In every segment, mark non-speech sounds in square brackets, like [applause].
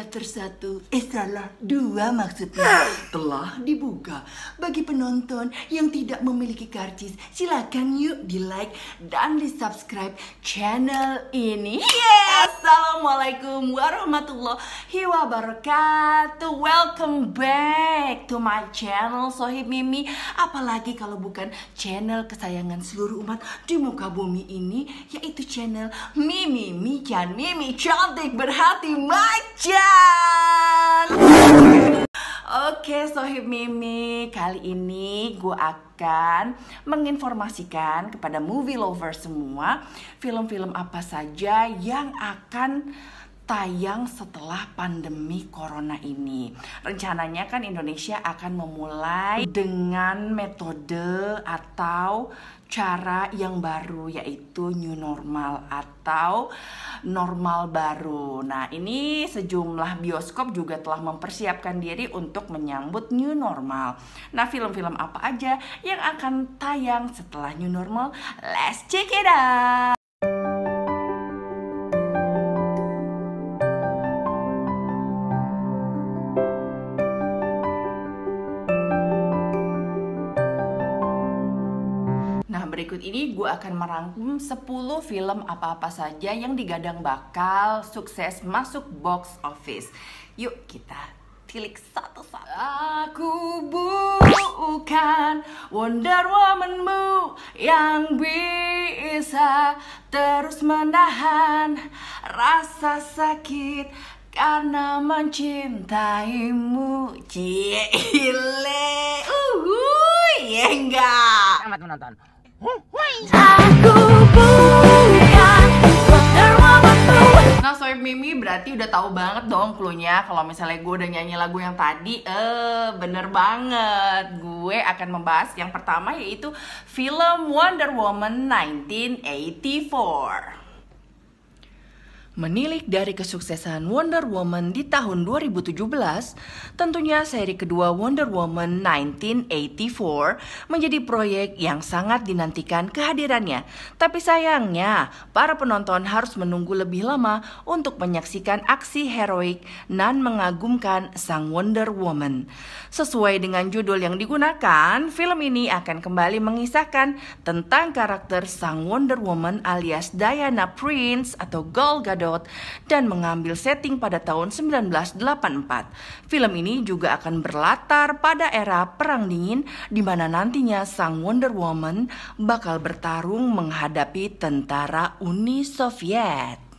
satu, eh salah, Dua maksudnya [sighs] telah dibuka. Bagi penonton yang tidak memiliki karcis, silakan yuk di like dan di subscribe channel ini. Yes! Assalamualaikum warahmatullahi wabarakatuh. Welcome back to my channel Sohib Mimi. Apalagi kalau bukan channel kesayangan seluruh umat di muka bumi ini, yaitu channel Mimi Mikan Mimi cantik berhati macam Oke Sohib Mimi, kali ini gue akan menginformasikan kepada movie lover semua Film-film apa saja yang akan tayang setelah pandemi corona ini. Rencananya kan Indonesia akan memulai dengan metode atau cara yang baru yaitu new normal atau normal baru. Nah, ini sejumlah bioskop juga telah mempersiapkan diri untuk menyambut new normal. Nah, film-film apa aja yang akan tayang setelah new normal? Let's check it out. ini gue akan merangkum 10 film apa-apa saja yang digadang bakal sukses masuk box office. Yuk kita tilik satu-satu. Aku bukan Wonder Womanmu yang bisa terus menahan rasa sakit karena mencintaimu. Cie, [laughs] ile, uhuh, ya enggak. Selamat menonton. Aku bukan Nah, Sobat Mimi berarti udah tahu banget dong nya. kalau misalnya gue udah nyanyi lagu yang tadi, eh bener banget. Gue akan membahas yang pertama yaitu film Wonder Woman 1984. Menilik dari kesuksesan Wonder Woman di tahun 2017, tentunya seri kedua Wonder Woman 1984 menjadi proyek yang sangat dinantikan kehadirannya. Tapi sayangnya, para penonton harus menunggu lebih lama untuk menyaksikan aksi heroik dan mengagumkan sang Wonder Woman. Sesuai dengan judul yang digunakan, film ini akan kembali mengisahkan tentang karakter sang Wonder Woman alias Diana Prince atau Gal Gadot Gadot dan mengambil setting pada tahun 1984. Film ini juga akan berlatar pada era Perang Dingin di mana nantinya sang Wonder Woman bakal bertarung menghadapi tentara Uni Soviet.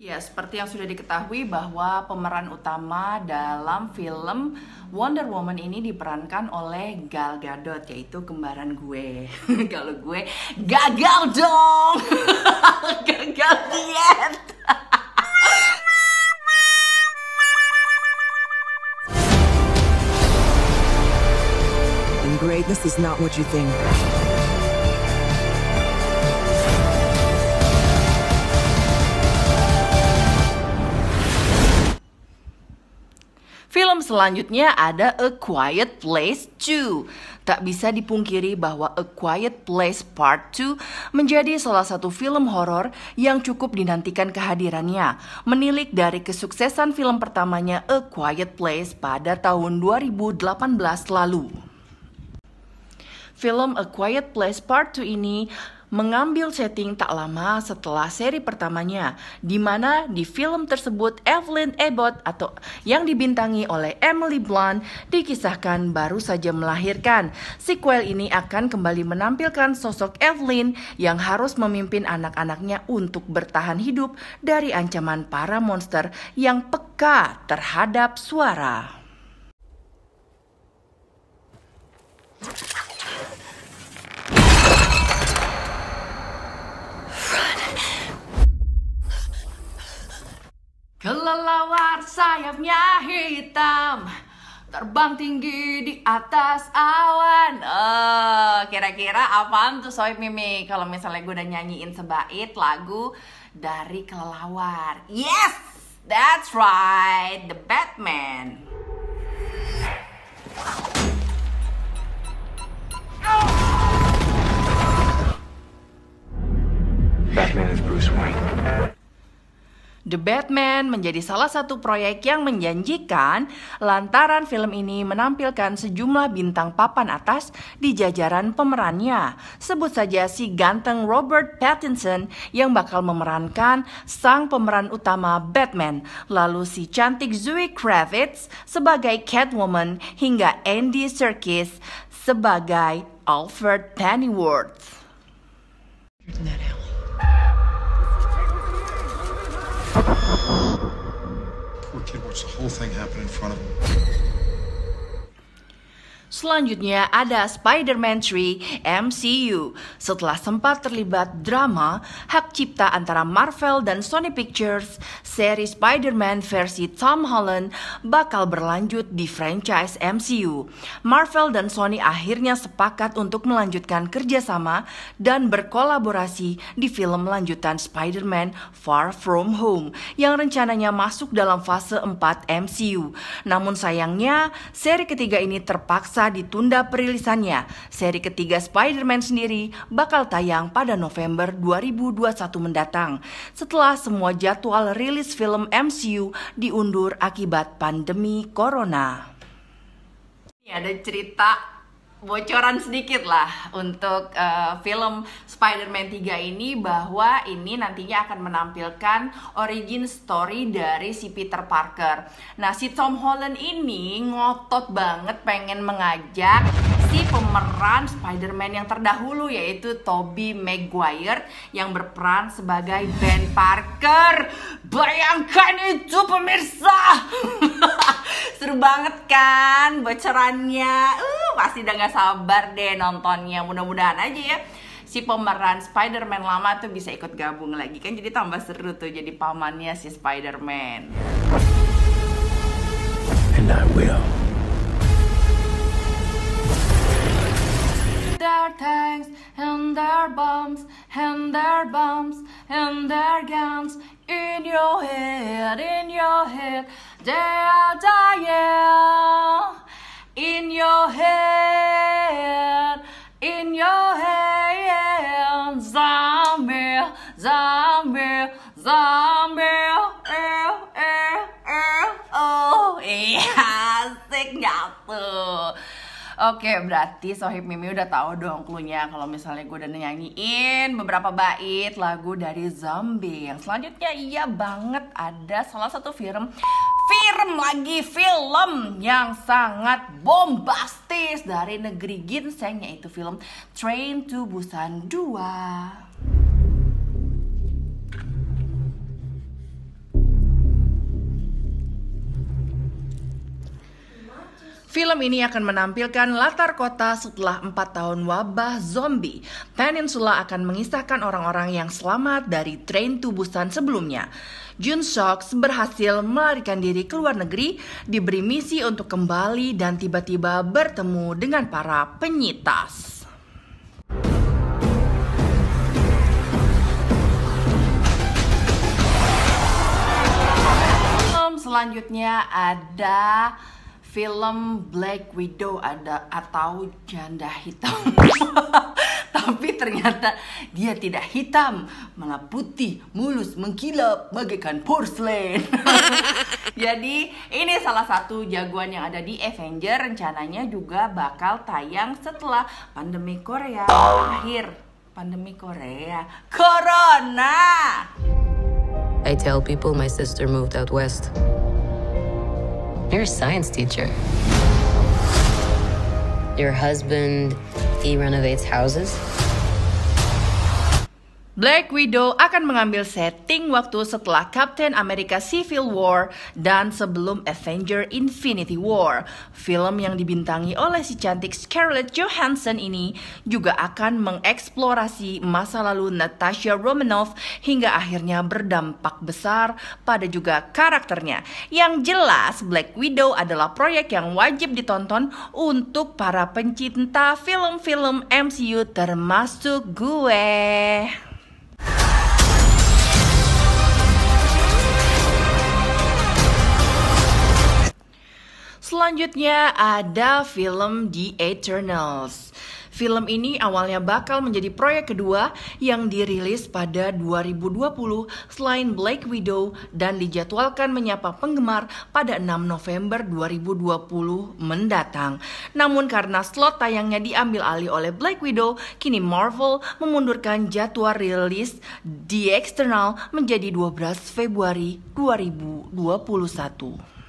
Ya, seperti yang sudah diketahui bahwa pemeran utama dalam film Wonder Woman ini diperankan oleh Gal Gadot, yaitu kembaran gue. [laughs] Kalau gue gagal dong, [laughs] gagal diet. [laughs] Greatness is not what you think. film selanjutnya ada A Quiet Place 2. Tak bisa dipungkiri bahwa A Quiet Place Part 2 menjadi salah satu film horor yang cukup dinantikan kehadirannya, menilik dari kesuksesan film pertamanya A Quiet Place pada tahun 2018 lalu. Film A Quiet Place Part 2 ini mengambil setting tak lama setelah seri pertamanya, di mana di film tersebut Evelyn Abbott atau yang dibintangi oleh Emily Blunt dikisahkan baru saja melahirkan. Sequel ini akan kembali menampilkan sosok Evelyn yang harus memimpin anak-anaknya untuk bertahan hidup dari ancaman para monster yang peka terhadap suara. Kelelawar sayapnya hitam Terbang tinggi di atas awan kira eh, Kira-kira apaan tuh Soib Mimi Kalau misalnya gue udah nyanyiin sebaik lagu dari kelelawar Yes! That's right, The Batman Batman is Bruce Wayne The Batman menjadi salah satu proyek yang menjanjikan lantaran film ini menampilkan sejumlah bintang papan atas di jajaran pemerannya. Sebut saja si ganteng Robert Pattinson yang bakal memerankan sang pemeran utama Batman, lalu si cantik Zoe Kravitz sebagai Catwoman hingga Andy Serkis sebagai Alfred Pennyworth. Poor kid watched the whole thing happen in front of him. Selanjutnya ada Spider-Man 3 MCU. Setelah sempat terlibat drama hak cipta antara Marvel dan Sony Pictures, seri Spider-Man versi Tom Holland bakal berlanjut di franchise MCU. Marvel dan Sony akhirnya sepakat untuk melanjutkan kerjasama dan berkolaborasi di film lanjutan Spider-Man Far From Home yang rencananya masuk dalam fase 4 MCU. Namun sayangnya, seri ketiga ini terpaksa terpaksa ditunda perilisannya. Seri ketiga Spider-Man sendiri bakal tayang pada November 2021 mendatang setelah semua jadwal rilis film MCU diundur akibat pandemi corona. Ini ada cerita bocoran sedikit lah untuk uh, film Spider-Man 3 ini bahwa ini nantinya akan menampilkan origin story dari si Peter Parker. Nah, si Tom Holland ini ngotot banget pengen mengajak si pemeran Spider-Man yang terdahulu yaitu Tobey Maguire yang berperan sebagai Ben Parker. Bayangkan itu pemirsa. [laughs] Seru banget kan bocorannya. Uh, pasti udah gak sabar deh nontonnya. Mudah-mudahan aja ya si pemeran Spider-Man lama tuh bisa ikut gabung lagi kan jadi tambah seru tuh jadi pamannya si Spider-Man. And I will. their tanks and their bombs and their bombs and their guns in your head, in your head. They are dying in your head, in your head. Zombie, zombie, zombie. Oh, oh, [laughs] oh, yeah, sing out. Oke, berarti Sohib Mimi udah tahu dong klunya kalau misalnya gue udah nyanyiin beberapa bait lagu dari Zombie. Yang selanjutnya iya banget ada salah satu film film lagi film yang sangat bombastis dari negeri ginseng yaitu film Train to Busan 2. Film ini akan menampilkan latar kota setelah 4 tahun wabah zombie. Peninsula akan mengisahkan orang-orang yang selamat dari train tubusan sebelumnya. Jun Sox berhasil melarikan diri ke luar negeri, diberi misi untuk kembali dan tiba-tiba bertemu dengan para penyitas. selanjutnya ada film Black Widow ada atau janda hitam. [laughs] Tapi ternyata dia tidak hitam, malah putih, mulus, mengkilap bagaikan porcelain. [laughs] Jadi ini salah satu jagoan yang ada di Avenger rencananya juga bakal tayang setelah pandemi Korea akhir pandemi Korea Corona. I tell people my sister moved out west. You're a science teacher. Your husband, he renovates houses. Black Widow akan mengambil setting waktu setelah Captain America Civil War dan sebelum Avenger Infinity War. Film yang dibintangi oleh si cantik Scarlett Johansson ini juga akan mengeksplorasi masa lalu Natasha Romanoff hingga akhirnya berdampak besar pada juga karakternya. Yang jelas, Black Widow adalah proyek yang wajib ditonton untuk para pencinta film-film MCU termasuk gue. Selanjutnya ada film The Eternals. Film ini awalnya bakal menjadi proyek kedua yang dirilis pada 2020 selain Black Widow dan dijadwalkan menyapa penggemar pada 6 November 2020 mendatang. Namun karena slot tayangnya diambil alih oleh Black Widow, kini Marvel memundurkan jadwal rilis di eksternal menjadi 12 Februari 2021.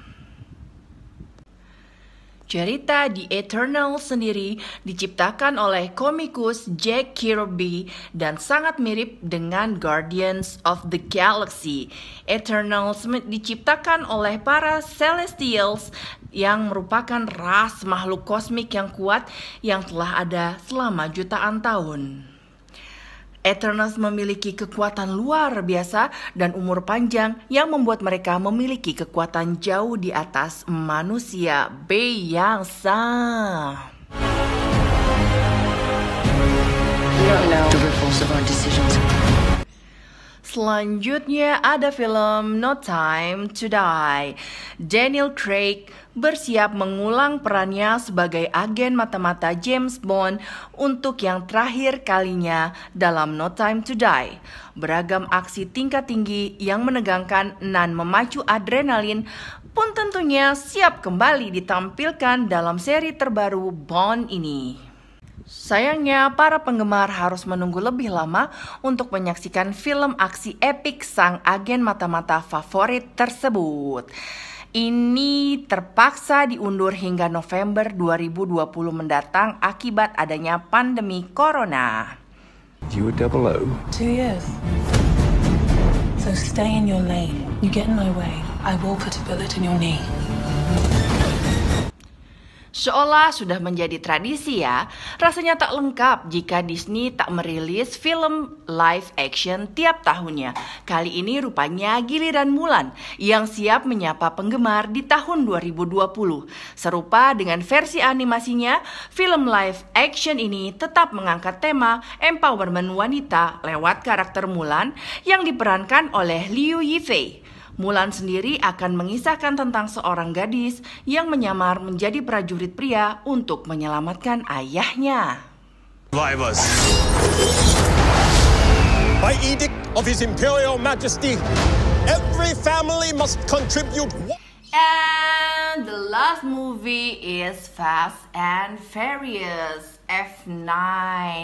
Cerita The Eternal sendiri diciptakan oleh komikus Jack Kirby dan sangat mirip dengan Guardians of the Galaxy. Eternals diciptakan oleh para Celestials yang merupakan ras makhluk kosmik yang kuat yang telah ada selama jutaan tahun. Eternals memiliki kekuatan luar biasa dan umur panjang yang membuat mereka memiliki kekuatan jauh di atas manusia. biasa. You don't Selanjutnya ada film No Time to Die. Daniel Craig bersiap mengulang perannya sebagai agen mata-mata James Bond untuk yang terakhir kalinya dalam No Time to Die. Beragam aksi tingkat tinggi yang menegangkan dan memacu adrenalin pun tentunya siap kembali ditampilkan dalam seri terbaru Bond ini. Sayangnya, para penggemar harus menunggu lebih lama untuk menyaksikan film aksi epik sang agen mata-mata favorit tersebut. Ini terpaksa diundur hingga November 2020 mendatang akibat adanya pandemi corona. You a double O? Two years. So stay in your lane. You get in my way, I will put a bullet in your knee. Seolah sudah menjadi tradisi ya, rasanya tak lengkap jika Disney tak merilis film live action tiap tahunnya. Kali ini rupanya giliran Mulan yang siap menyapa penggemar di tahun 2020. Serupa dengan versi animasinya, film live action ini tetap mengangkat tema empowerment wanita lewat karakter Mulan yang diperankan oleh Liu Yifei. Mulan sendiri akan mengisahkan tentang seorang gadis yang menyamar menjadi prajurit pria untuk menyelamatkan ayahnya. Survivors. By edict of His Imperial Majesty, every family must contribute And the last movie is Fast and Furious F9.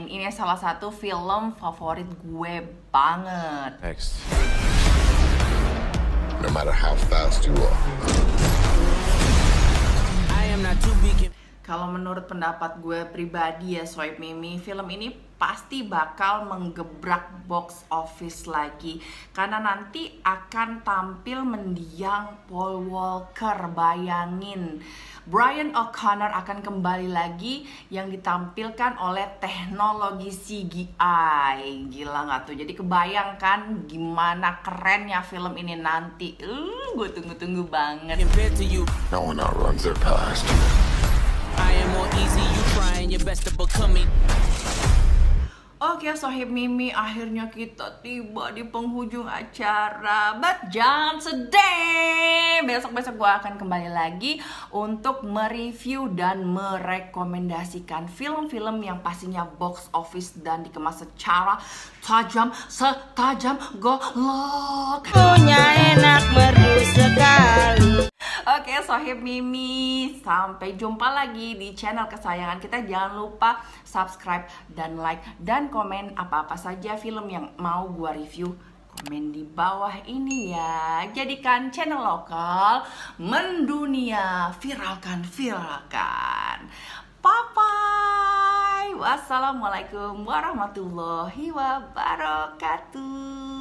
Ini salah satu film favorit gue banget. Next. no matter how fast you are. I am not too big. Kalau menurut pendapat gue pribadi ya Soib Mimi, film ini pasti bakal menggebrak box office lagi karena nanti akan tampil mendiang Paul Walker bayangin Brian O'Connor akan kembali lagi yang ditampilkan oleh teknologi CGI gila nggak tuh jadi kebayangkan gimana kerennya film ini nanti uh, gue tunggu-tunggu banget no one outruns their past playing more easy. You trying your best to become me. Oke oh, sohib Mimi, akhirnya kita tiba di penghujung acara But jangan sedih Besok-besok gue akan kembali lagi Untuk mereview dan merekomendasikan film-film yang pastinya box office Dan dikemas secara tajam, setajam golok Punya enak merdu sekali Oke sohib Mimi, sampai jumpa lagi di channel kesayangan kita Jangan lupa subscribe dan like dan komen komen apa-apa saja film yang mau gua review komen di bawah ini ya jadikan channel lokal mendunia viralkan viralkan papai wassalamualaikum warahmatullahi wabarakatuh